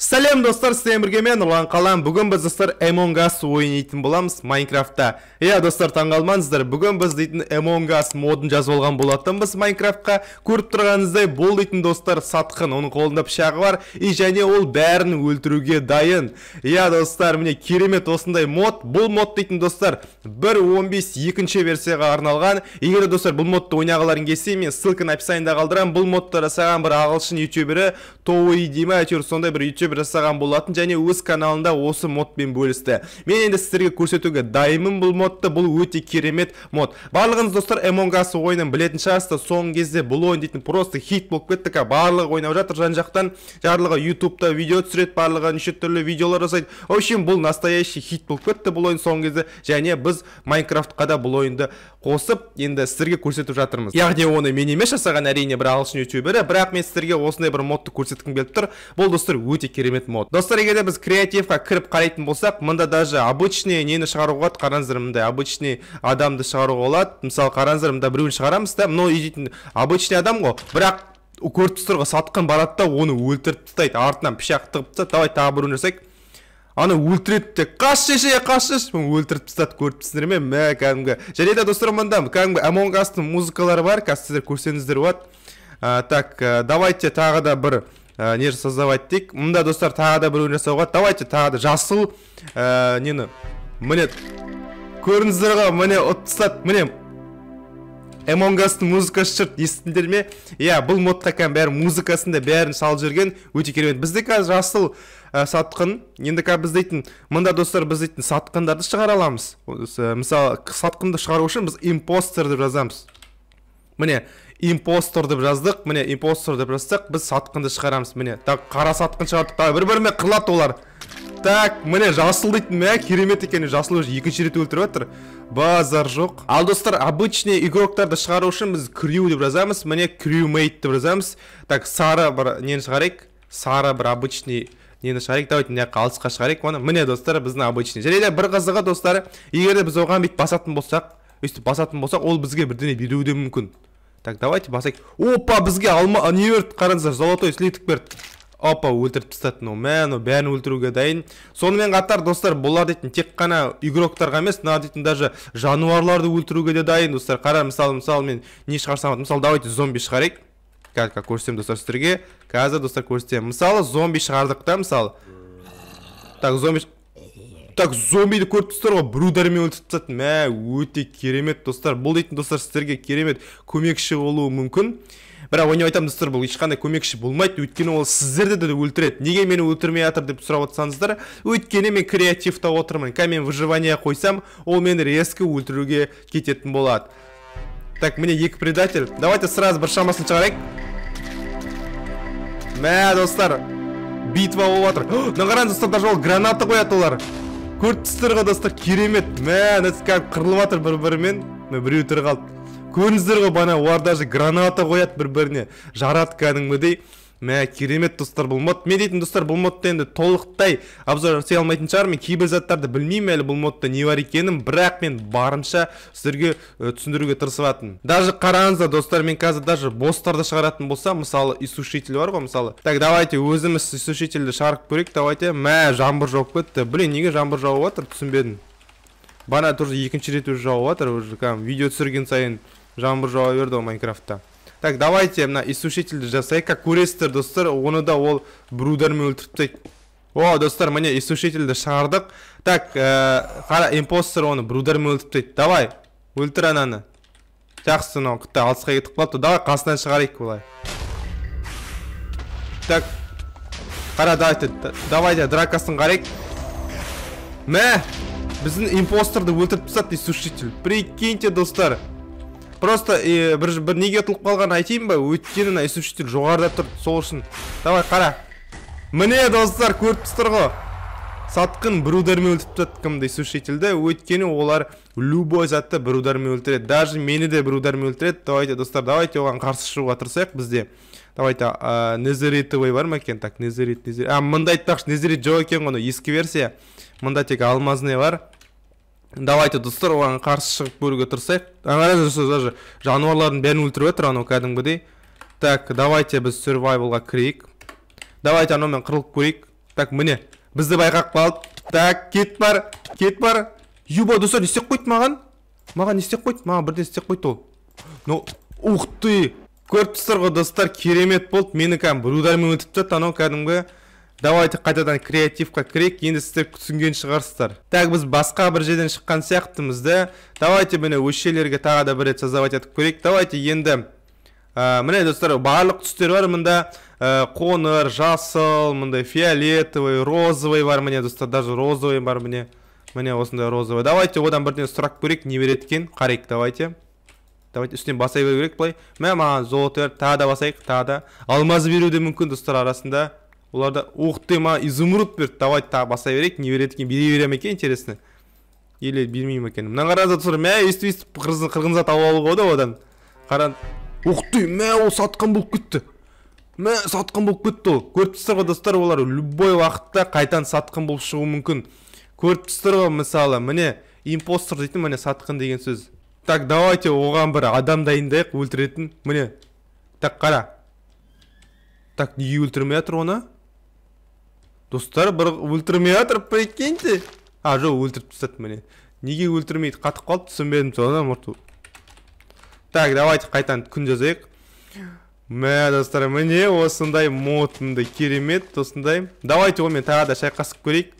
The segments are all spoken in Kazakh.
сәлем достар сіздермен бірге мен ұлан қалам бүгін біз достар Among Us ойнайтын боламыз майнкрафтта иә достар таңғалмаңыздар бүгін біз дейтін Among Us модын жазып алған болатынбыз майнкрафтқа көріп тұрғаныңыздай бұл дейтін достар сатқын оның қолында пышағы бар и және ол бәрін өлтіруге дайын иә достар міне керемет осындай мод бұл мод дейтін достар 1.15 екінші версияға арналған егер достар бұл модты ойнағыларың келсе мен ссылканы описанияда қалдырамын бұл модты жасаған бір ағылшын ютубері тоуи дей ма әйтеуір сондай бір ютуб жібір жасаған болатын және өз каналында осы модпен бөлісті мен енді сіздерге көрсетуге дайынмын бұл модты бұл өте керемет мод барлығыңыз достар эмонгас ойынын білетін шығарсыздар соңғы кезде бұл ойын дейтін просто хит болып кетті қазір барлығы ойнап жатыр жан жақтан барлығы ютубта видео түсіреді барлығы неше түрлі видеолар жасайды в общем бұл настоящий хит болып кетті бұл ойын соңғы кезде және біз майнкрафтқа да бұл ойынды қосып енді сіздерге көрсетіп жатырмыз яғни оны мен емес жасаған әрине бір ағылшын ютуберы бірақ мен сіздерге осындай бір модты көрсеткім келіп тұр бұл достар өте керемет мод достар егер де біз креативқа кіріп қарайтын болсақ мында даже обычный нені шығаруға болады қараңыздар мындай обычный адамды шығаруға болады мысалы қараңыздар мында біреуін шығарамыз да мынау дейтін обычный адам ғой бірақ көріп тұрсыздар ғой сатқын барады да оны өлтіріп тастайды артынан пышақ тығып тастады давай тағы біреуін жасайық ана өлтіреді де қаш шеше қаш шеше өлтіріп тастады көріпсіздер ме мә кәдімгі және де достар мында кәдімгі амонгастың музыкалары бар қазір сіздер көрсеңіздер болады так э, давайте тағы да бір ә, не создавать тек мында достар тағы да біреуін жасауға давайте тағы да жасыл ә, нені міне көрдіңіздер ғой міне ұтып тастады міне эмонгастың музыкасы шырт естідіңдер ме иә бұл модқа кәдімгі бәрі музыкасында бәрін салып жіберген өте керемет бізде қазір жасыл ә, сатқын енді қазір біз дейтін мында достар біз дейтін сатқындарды шығара аламыз мысалы сатқынды шығару үшін біз импостер деп жазамыз міне импостор деп жаздық міне импостор деп жазсақ біз сатқынды шығарамыз міне так қара сатқын шығардық давай бір бірімен қылады олар так міне жасыл дейді мә керемет екен жасыл уже екінші рет өлтіріп жатыр базар жоқ ал достар обычный игроктарды шығару үшін біз крю деп жазамыз міне крюмейт деп жазамыз так сары бір нені шығарайық сары бір обычный нені шығарайық давайте мына жаққа алысқа шығарайық оны міне достар біздің обычный және де бір қызығы достар егер де біз оған бүйтіп басатын болсақ өйстіп басатын болсақ ол бізге бірдеңе беруі де мүмкін так давайте басайық опа бізге алма а, не берді қараңыздар золотой слиток берді опа өлтіріп тастады мынау мә мынау бәрін өлтіруге дайын сонымен қатар достар бұлар дейтін тек қана игроктарға емес мына дейтін даже жануарларды өлтіруге де дайын достар қара мысалы мысалы мен не шығарсам мысалы давайте зомби шығарайық қазір көрсетем, көрсетемін достар сіздерге қазір достар көрсетемін мысалы зомби шығардық та мысалы так зомби так зомбиді көріп тұрсыздар ғой бір удармен өлтіріп тастады мә өте керемет достар бұл дейтін достар сіздерге керемет көмекші болуы мүмкін бірақ ойнап айтамын достар бұл ешқандай көмекші болмайды өйткені ол сіздерді де өлтіреді неге мені өлтірмей жатыр деп сұрап отырсаңыздар өйткені мен креативта отырмын қазір мен выживание қойсам ол мені резко өлтіруге кететін болады так міне екі предатель давайте сразу бір шығарайық мә достар битва болып жатыр мына қараңыз достар даже ол граната қояды олар көріп тұрсыздар ғой достар керемет мә нәсіп кәдімгі қырылып жатыр бір бірімен мә біреу тірі қалды көрдіңіздер ғой бана олар даже граната қояды бір біріне жарады кәдімгідей мә керемет достар болмады мен дейтін достар бұл модты енді толықтай обзор жасай алмайтын шығармын мен кейбір заттарды білмеймін әлі бұл модта не бар екенін бірақ мен барынша сіздерге түсіндіруге тырысып даже қараңыздар достар мен қазір даже бостарды шығаратын болсам мысалы иссушитель бар ғой мысалы так давайте өзіміз иссушительді шығарып көрейік давайте мә жаңбыр жауып кетті блин неге жаңбыр жауып жатыр түсінбедім бана тоже екінші рет уже жауып жатыр уже кәдімгі видео түсірген сайын жаңбыр жауа берді ғой майнкрафтта так давайте мына иссушительді жасайық как көресіздер достар оны да ол біреудермен өлтіріп о достар міне иссушительді шығардық так ә, қара импостер оны біреудермен өлтіріп тастайды давай өлтір ананы жақсы мынау күтті алысқа кетіп қалыпты давай қасынан шығарайық былай так қара давайте давайте дракасын қарайық мә біздің импостерді өлтіріп тастады иссушитель прикиньте достар просто ә, бір, бір неге ұтылып қалған айтайын ба өйткені мына есепшіттер жоғарыда тұр сол үшін давай қара міне достар көріп тұрсыздар ғой сатқын бір удармен өлтіріп тастады кімді сушительді өйткені олар любой затты бір удармен өлтіреді даже мені де бір удармен өлтіреді давайте достар давайте оған қарсы шығуға тырысайық бізде давайте ә, бар ма екен так незерит незерит а мында айтпақшы незерит жоқ екен ғой ескі версия мында тек алмазный бар давайте достар оған қарсы шығып бөлуге тырысайық даже жануарлардың бәрін өлтіріп жатыр анау кәдімгідей так давайте біз survivalға кірейік давайте анаумен қырылып көрейік так міне бізді байқап қалды так кет бар кет бар юба достар не істеп қойды маған маған не істеп қойды маған бірден істеп қойды ол ну ух ты көріп тұрсыздар ғой достар керемет болды мені кәдімгі біреудармен өтіп тастады анау кәдімгі давайте қайтадан креативқа кірейік енді сіздер түсінген шығарсыздар так біз басқа бір жерден шыққан сияқтымыз да давайте міне жерлерге тағы да бір рет создавать етіп көрейік давайте енді ә, міне достар барлық түстер бар мында ә, қоңыр жасыл мындай фиолетовый розовый бар міне достар даже розовый бар міне міне осындай розовый давайте одан бірден сұрап көрейік не береді екен қарайық давайте давайте үстінен басай беру керек былай мә маған золото тағы да басайық тағы да алмаз беруі де мүмкін достар арасында оларда ух ты ма изумруд берді давай тағы бастай берейік не береді екен бере бере ме екен интересно или бермей ме екен мына қара достар мә өйстіп өйстіп қырғын зат алып алуға болады одан қара ух ты мә ол сатқан болып кетті мә сатқан болып кетті ол көріп тұрсыздар ғой достар олар любой уақытта қайтадан сатқын болып шығуы мүмкін көріп тұрсыздар ғой мысалы міне импостер дейтін міне сатқын деген сөз так давайте оған бір адам дайындайық өлтіретін міне так қара так неге өлтірмей жатыр оны достар бір өлтірмей жатыр прикиньте а жоқ өлтіріп тастады міне неге өлтірмейді қатып қалды түсінбедім соны мұрты так давайте қайтадан күн жазайық мә достар міне осындай модный керемет осындай давайте онымен тағы да шайқасып көрейік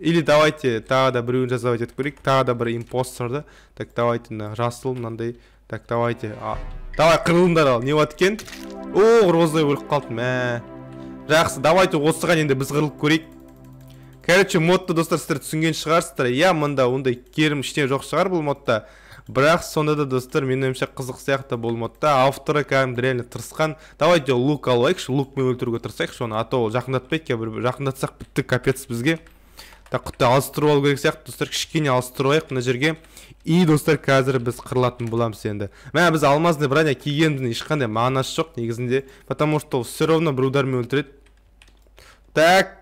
или давайте тағы да біреуін жазау етіп көрейік тағы да бір импостерді так давайте мына жасыл мынандай так давайте давай қырылыңдар ал не болады екен о розовый өліп қалды мә жақсы давайте осыған енді біз қырылып көрейік короче модты достар сіздер түсінген шығарсыздар иә мында ондай керім ештеңе жоқ шығар бұл модта бірақ сонда да достар менің ойымша қызық сияқты бұл модта авторы кәдімгі реально тырысқан давайте лук алайықшы лукпен өлтіруге тырысайықшы оны а ол жақындатпайды жақындатсақ бітті капец бізге құтты ауыстырып алу керек сияқты достар кішкене алыстырып алайық мына жерге и достар қазір біз қырылатын боламыз енді мә біз алмазный броня кигеніміздің ешқандай мағынасы жоқ негізінде потому что ол все равно бір удармен өлтіреді так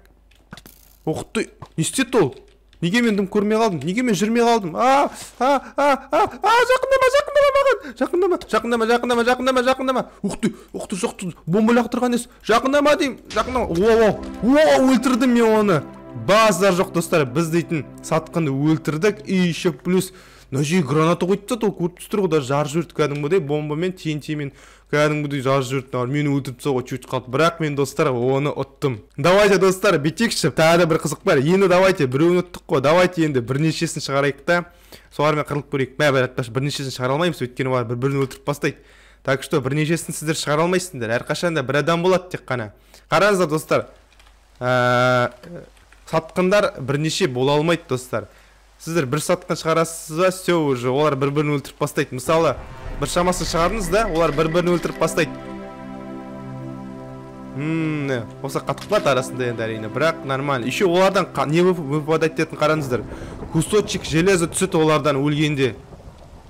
ух ты не істеді ол неге мен дым көрмей қалдым неге мен жүрмей қалдым а а а а жақындама жақындама маған жақындама жақындама жақындама жақындама жақындама ух ты ух ты жоқ бомба лақтырған несі жақындама деймін жақындама о о өлтірдім мен оны базар жоқ достар біз дейтін сатқынды өлтірдік и еще плюс мына жерге граната қойып тастады ол көріп тұрсыздар ғой даже жарып жіберді кәдімгідей бомбамен тентимен кәдімгідей жарып жіберді мені өлтіріп тастауға чуть қалды бірақ мен достар оны ұттым давайте достар бүйтейікші тағы да бір қызық бар енді давайте біреуін ұттық қой давайте енді бірнешесін шығарайық та солармен қырылып көрейік мә бірнешесін шығара алмаймыз өйткені олар бір бірін өлтіріп бастайды так что бірнешесін сіздер шығара алмайсыңдар әрқашан да бір адам болады тек қана қараңыздар достар сатқындар бірнеше бола алмайды достар сіздер бір сатқын шығарасыз ба все уже олар бір бірін өлтіріп бастайды мысалы бір шамасын шығардыңыз да олар бір бірін өлтіріп бастайды міне осы қатып қалады арасында енді әрине бірақ нормально еще олардан не выпадать ететінін қараңыздар кусочек железа түседі олардан өлгенде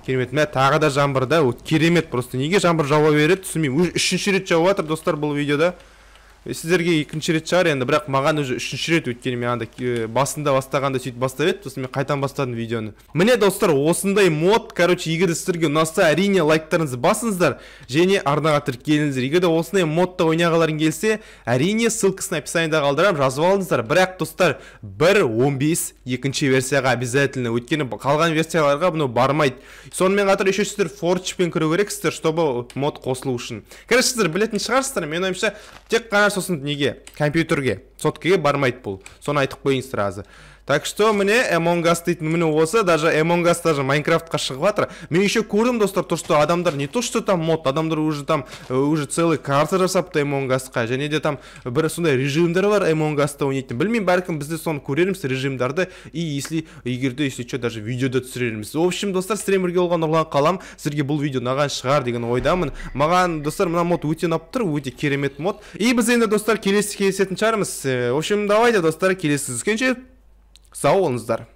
керемет мә тағы да жаңбыр да керемет просто неге жаңбыр жауа береді түсінбеймін уже үшінші рет жауып жатыр достар бұл видеода сіздерге екінші рет шығар енді бірақ маған уже үшінші рет өйткені мен анда басында бастағанда сөйтіп бастап едім сосын мен қайтадан бастадым видеоны міне достар осындай мод короче егер сіздерге ұнаса әрине лайктарыңызды басыңыздар және арнаға тіркеліңіздер егер де осындай модта ойнағыларың келсе әрине ссылкасын описанияда қалдырамын жазып алыңыздар бірақ достар бір он бес екінші версияға обязательно өйткені қалған версияларға мынау бармайды сонымен қатар еще сіздер форчпен кіру керексіздер чтобы мод қосылу үшін короче сіздер білетін шығарсыздар менің ойымша тек қана сосын неге компьютерге соткеге бармайды бұл соны айтып қояйын сразу так что міне эмонгас дейтін міне осы даже эмонгас даже майнкрафтқа шығып жатыр мен еще көрдім достар то что адамдар не то что там мод адамдар уже там э, уже целый карта жасапты эмонгасқа және де там бір сондай режимдер бар эмонгаста ойнайтын білмеймін бәлкім біз де соны көрерміз режимдарды и если егерде если че даже видеода түсірерміз в общем достар сіздермен бірге болған нұрлан қалам сіздерге бұл видео ұнаған шығар деген ойдамын маған достар мына мод өте ұнап тұр өте керемет мод и біз енді достар келесі кездесетін шығармыз э, Э, в общем давайте достар келесі түскенше сау болыңыздар